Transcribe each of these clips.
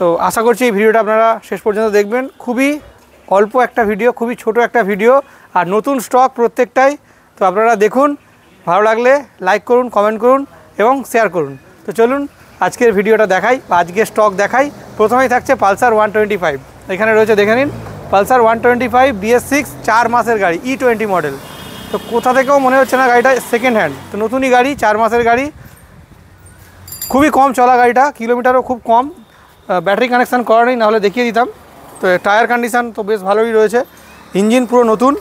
তো আশা করছি এই ভিডিওটা আপনারা শেষ পর্যন্ত দেখবেন খুবই অল্প একটা ভিডিও খুবই ছোট একটা ভিডিও আর নতুন স্টক প্রত্যেকটাই তো আপনারা দেখুন ভালো লাগলে লাইক করুন কমেন্ট করুন এবং শেয়ার করুন তো চলুন আজকের ভিডিওটা দেখাই আজকের স্টক দেখাই প্রথমেই থাকছে পালসার ওয়ান টোয়েন্টি ফাইভ এখানে রয়েছে দেখে নিন Pulsar one twenty five BS six চার মাসের গাড়ি ই টোয়েন্টি মডেল তো কোথা থেকেও মনে হচ্ছে না গাড়িটা সেকেন্ড হ্যান্ড তো নতুনই গাড়ি চার মাসের গাড়ি খুবই কম চলা গাড়িটা কিলোমিটারও খুব কম ব্যাটারি কানেকশান করা নেই নাহলে দেখিয়ে দিতাম তো টায়ার কন্ডিশান তো বেশ ভালোই রয়েছে ইঞ্জিন পুরো নতুন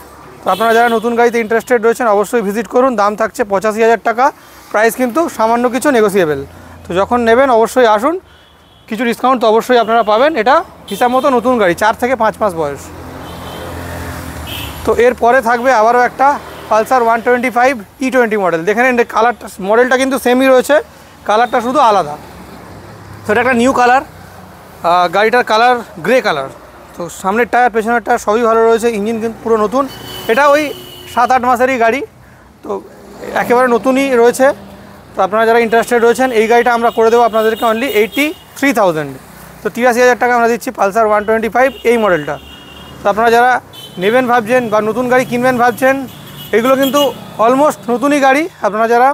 তো আপনারা যারা নতুন গাড়িতে ইন্টারেস্টেড রয়েছেন অবশ্যই ভিজিট করুন দাম থাকছে পঁচাশি হাজার টাকা প্রাইস কিন্তু সামান্য কিছু নেগোসিয়েবেল তো যখন নেবেন অবশ্যই আসুন কিছু ডিসকাউন্ট তো অবশ্যই আপনারা পাবেন এটা হিসাব মতো নতুন গাড়ি চার থেকে পাঁচ মাস বয়স তো এরপরে থাকবে আবারও একটা Pulsar one twenty five E twenty model দেখে নিন কালারটা মডেলটা কিন্তু সেমই রয়েছে কালারটা শুধু আলাদা তো এটা একটা নিউ কালার গাড়িটার কালার গ্রে কালার তো সামনের টায়ার পেছনের টায়ার সবই ভালো রয়েছে ইঞ্জিন কিন্তু পুরো নতুন এটা ওই সাত আট মাসেরই গাড়ি তো একেবারে নতুনই রয়েছে তো আপনারা যারা ইন্টারেস্টেড রয়েছেন এই গাড়িটা আমরা করে দেবো আপনাদেরকে অনলি এইটি থ্রি থাউজেন্ড তো তিরাশি হাজার টাকা আমরা দিচ্ছি পালসার ওয়ান টোয়েন্টি ফাইভ এই মডেলটা তো আপনারা যারা নেবেন ভাবছেন বা নতুন গাড়ি কিনবেন ভাবছেন এগুলো কিন্তু অলমোস্ট নতুনই গাড়ি আপনারা যারা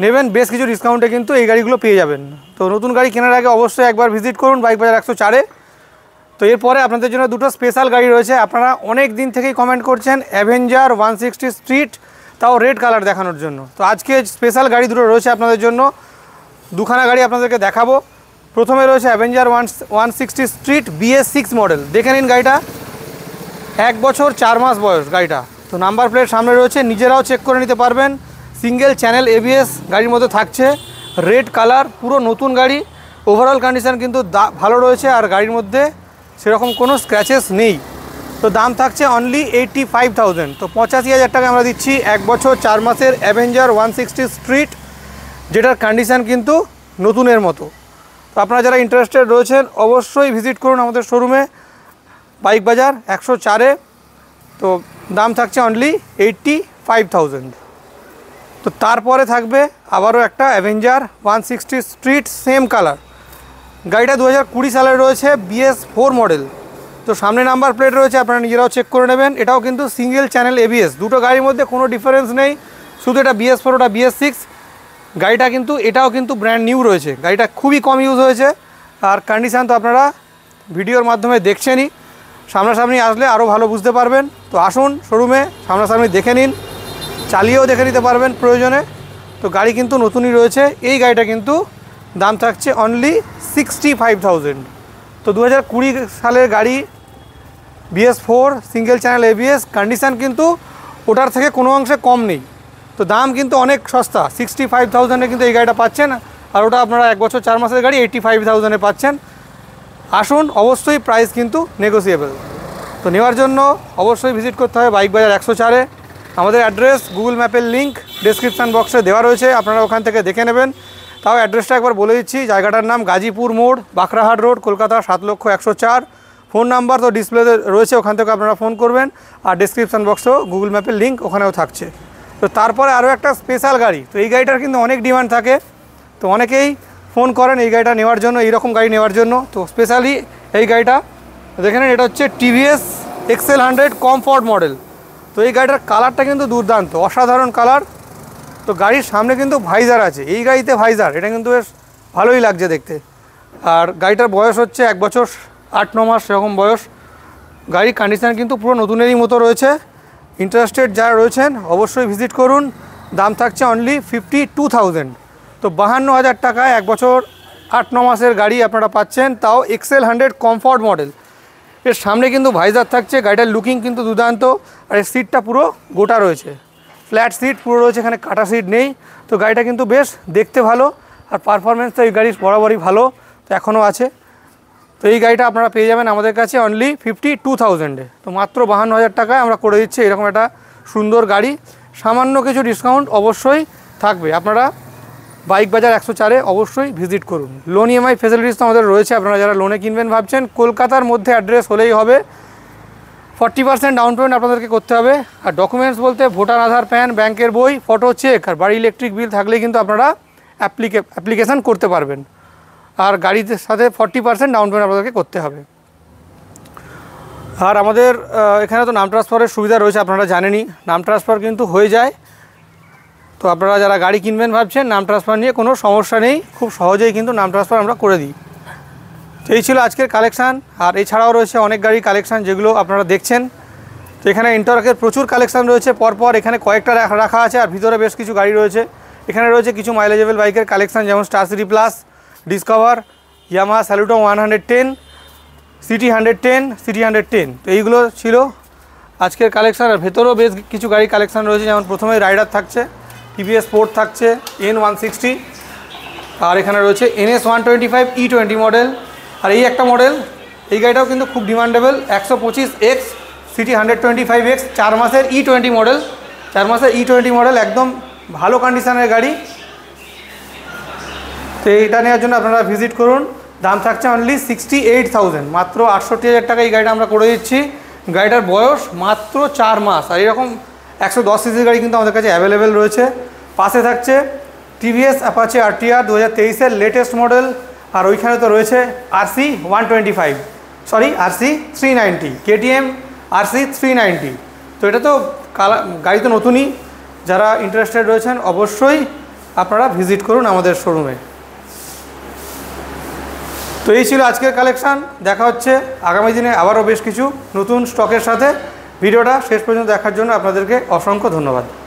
নেবেন বেশ কিছু ডিসকাউন্টে কিন্তু এই গাড়িগুলো পেয়ে যাবেন তো নতুন গাড়ি কেনার আগে অবশ্যই একবার ভিজিট করুন বাইক বাজার একশো চারে তো এরপরে আপনাদের জন্য দুটো স্পেশাল গাড়ি রয়েছে আপনারা অনেক দিন থেকেই কমেন্ট করছেন অ্যাভেঞ্জার ওয়ান সিক্সটি স্ট্রিট তাও রেড কালার দেখানোর জন্য তো আজকে স্পেশাল গাড়ি দুটো রয়েছে আপনাদের জন্য দুখানা গাড়ি আপনাদেরকে দেখাবো প্রথমে রয়েছে Avenger one one sixty street BS six model দেখে নিন গাড়িটা এক বছর চার মাস বয়স গাড়িটা তো নাম্বার প্লেট সামনে রয়েছে নিজেরাও চেক করে নিতে পারবেন সিঙ্গেল চ্যানেল এবিএস গাড়ির মধ্যে থাকছে রেড কালার পুরো নতুন গাড়ি ওভারঅল কন্ডিশান কিন্তু ভালো রয়েছে আর গাড়ির মধ্যে সেরকম কোনো স্ক্র্যাচেস নেই তো দাম থাকছে অনলি এইটটি ফাইভ থাউজেন্ড তো পঁচাশি হাজার টাকা আমরা দিচ্ছি এক বছর চার মাসের অ্যাভেঞ্জার ওয়ান সিক্সটি স্ট্রিট যেটার কন্ডিশান কিন্তু নতুনের মতো তো আপনারা যারা ইন্টারেস্টেড রয়েছেন অবশ্যই ভিজিট করুন আমাদের শোরুমে বাইক বাজার একশো চারে তো দাম থাকছে অনলি এইটটি ফাইভ থাউজেন্ড তো তারপরে থাকবে আবারও একটা Avenger one sixty street same colour গাড়িটা দু হাজার কুড়ি সালে রয়েছে বিএস ফোর মডেল তো সামনে নাম্বার প্লেট রয়েছে আপনারা নিজেরাও চেক করে নেবেন এটাও কিন্তু সিঙ্গেল চ্যানেল এবিএস দুটো গাড়ির মধ্যে কোনো ডিফারেন্স নেই শুধু এটা বিএস ফোর ওটা বিএস সিক্স গাড়িটা কিন্তু এটাও কিন্তু ব্র্যান্ড নিউ রয়েছে গাড়িটা খুবই কম ইউজ হয়েছে আর কন্ডিশান তো আপনারা ভিডিওর মাধ্যমে দেখছেনই সামনাসামনি আসলে আরও ভালো বুঝতে পারবেন তো আসুন শোরুমে সামনাসামনি দেখে নিন চালিয়েও দেখে নিতে পারবেন প্রয়োজনে তো গাড়ি কিন্তু নতুনই রয়েছে এই গাড়িটা কিন্তু দাম থাকছে অনলি সিক্সটি ফাইভ থাউজেন্ড তো দু হাজার কুড়ি সালের গাড়ি BS four single channel ABS condition কিন্তু ওটার থেকে কোনো অংশে কম নেই তো দাম কিন্তু অনেক সস্তা সিক্সটি ফাইভ থাউজেন্ডে কিন্তু এই গাড়িটা পাচ্ছেন আর ওটা আপনারা এক বছর চার মাসের গাড়ি এইটি ফাইভ থাউজেন্ডে পাচ্ছেন আসুন অবশ্যই প্রাইস কিন্তু নেগোসিয়েবল তো নেওয়ার জন্য অবশ্যই ভিজিট করতে হবে বাইক বাজার একশো চারে আমাদের অ্যাড্রেস গুগল ম্যাপের লিঙ্ক ডিসক্রিপশান বক্সে দেওয়া রয়েছে আপনারা ওখান থেকে দেখে নেবেন তাও অ্যাড্রেসটা একবার বলে দিচ্ছি জায়গাটার নাম গাজীপুর মোড় বাঁকড়াহাট রোড কলকাতা সাত লক্ষ একশো চার ফোন নাম্বার তো ডিসপ্লেতে রয়েছে ওখান থেকে আপনারা ফোন করবেন আর ডিসক্রিপশান বক্সেও গুগল ম্যাপের লিঙ্ক ওখানেও থাকছে তো তারপরে আরও একটা স্পেশাল গাড়ি তো এই গাড়িটার কিন্তু অনেক ডিমান্ড থাকে তো অনেকেই ফোন করেন এই গাড়িটা নেওয়ার জন্য এইরকম গাড়ি নেওয়ার জন্য তো স্পেশালি এই গাড়িটা দেখে নেন এটা হচ্ছে TVS XL hundred comfort model তো এই গাড়িটার কালারটা কিন্তু দুর্দান্ত অসাধারণ কালার তো গাড়ির সামনে কিন্তু ভাইজার আছে এই গাড়িতে ভাইজার এটা কিন্তু বেশ ভালোই লাগছে দেখতে আর গাড়িটার বয়স হচ্ছে এক বছর আট ন মাস সেরকম বয়স গাড়ির কন্ডিশান কিন্তু পুরো নতুনেরই মতো রয়েছে ইন্টারেস্টেড যারা রয়েছেন অবশ্যই ভিজিট করুন দাম থাকছে অনলি ফিফটি টু থাউজেন্ড তো বাহান্ন হাজার টাকায় এক বছর আট ন মাসের গাড়ি আপনারা পাচ্ছেন তাও এক্সেল হান্ড্রেড কমফর্ট মডেল এর সামনে কিন্তু ভাইজার থাকছে গাড়িটার লুকিং কিন্তু দুর্দান্ত আর এর সিটটা পুরো গোটা রয়েছে ফ্ল্যাট সিট পুরো রয়েছে এখানে কাটা সিট নেই তো গাড়িটা কিন্তু বেশ দেখতে ভালো আর পারফরমেন্স তো এই গাড়ির বরাবরই ভালো তো এখনও আছে তো এই গাড়িটা আপনারা পেয়ে যাবেন আমাদের কাছে অনলি ফিফটি টু থাউজেন্ডে তো মাত্র বাহান্ন হাজার টাকায় আমরা করে দিচ্ছি এরকম একটা সুন্দর গাড়ি সামান্য কিছু ডিসকাউন্ট অবশ্যই থাকবে আপনারা বাইক বাজার একশো চারে অবশ্যই ভিজিট করুন লোন ইএমআই ফেসিলিটিস তো আমাদের রয়েছে আপনারা যারা লোনে কিনবেন ভাবছেন কলকাতার মধ্যে অ্যাড্রেস হলেই হবে ফর্টি পার্সেন্ট ডাউন পেমেন্ট আপনাদেরকে করতে হবে আর ডকুমেন্টস বলতে ভোটার আধার প্যান ব্যাংকের বই ফটো চেক আর বাড়ি ইলেকট্রিক বিল থাকলে কিন্তু আপনারা অ্যাপ্লিকে অ্যাপ্লিকেশান করতে পারবেন আর গাড়িতে সাথে ফর্টি পার্সেন্ট ডাউন পেমেন্ট আপনাদেরকে করতে হবে আর আমাদের এখানে তো নাম ট্রান্সফারের সুবিধা রয়েছে আপনারা জানেনই নাম ট্রান্সফার কিন্তু হয়ে যায় তো আপনারা যারা গাড়ি কিনবেন ভাবছেন নাম ট্রান্সফার নিয়ে কোনো সমস্যা নেই খুব সহজেই কিন্তু নাম ট্রান্সফার আমরা করে দিই তো এই ছিল আজকের কালেকশান আর এছাড়াও রয়েছে অনেক গাড়ির কালেকশান যেগুলো আপনারা দেখছেন তো এখানে ইন্টারকের প্রচুর কালেকশান রয়েছে পরপর এখানে কয়েকটা রাখা আছে আর ভিতরে বেশ কিছু গাড়ি রয়েছে এখানে রয়েছে কিছু মাইলেজেবল বাইকের কালেকশান যেমন Star City Plus Discover Yamaha Saluto one hundred ten City hundred ten City hundred ten তো এইগুলো ছিল আজকের কালেকশান আর ভেতরেও বেশ কিছু গাড়ি কালেকশান রয়েছে যেমন প্রথমে রাইডার থাকছে টিভিএস ফোর থাকছে এন ওয়ান সিক্সটি আর এখানে রয়েছে NS one twenty five E twenty model আর এই একটা মডেল এই গাড়িটাও কিন্তু খুব ডিমান্ডেবল একশো পঁচিশ X City hundred twenty five X চার মাসের ই টোয়েন্টি মডেল চার মাসের ই টোয়েন্টি মডেল একদম ভালো কন্ডিশনের গাড়ি তো এইটা নেওয়ার জন্য আপনারা ভিজিট করুন দাম থাকছে অনলি সিক্সটি এইট থাউজেন্ড মাত্র আটষট্টি হাজার টাকা এই গাড়িটা আমরা করে দিচ্ছি গাড়িটার বয়স মাত্র চার মাস আর এরকম একশো দশ সিসির গাড়ি কিন্তু আমাদের কাছে অ্যাভেলেবেল রয়েছে পাশে থাকছে টিভিএস অ্যাপাচে আর টিআর দু হাজার তেইশের লেটেস্ট মডেল আর ওইখানে তো রয়েছে RC one twenty five sorry RC three ninety KTM RC three ninety তো এটা তো কালা গাড়ি তো নতুনই যারা ইন্টারেস্টেড রয়েছেন অবশ্যই আপনারা ভিজিট করুন আমাদের শোরুমে তো এই ছিল আজকের কালেকশান দেখা হচ্ছে আগামী দিনে আবারও বেশ কিছু নতুন স্টকের সাথে ভিডিওটা শেষ পর্যন্ত দেখার জন্য আপনাদেরকে অসংখ্য ধন্যবাদ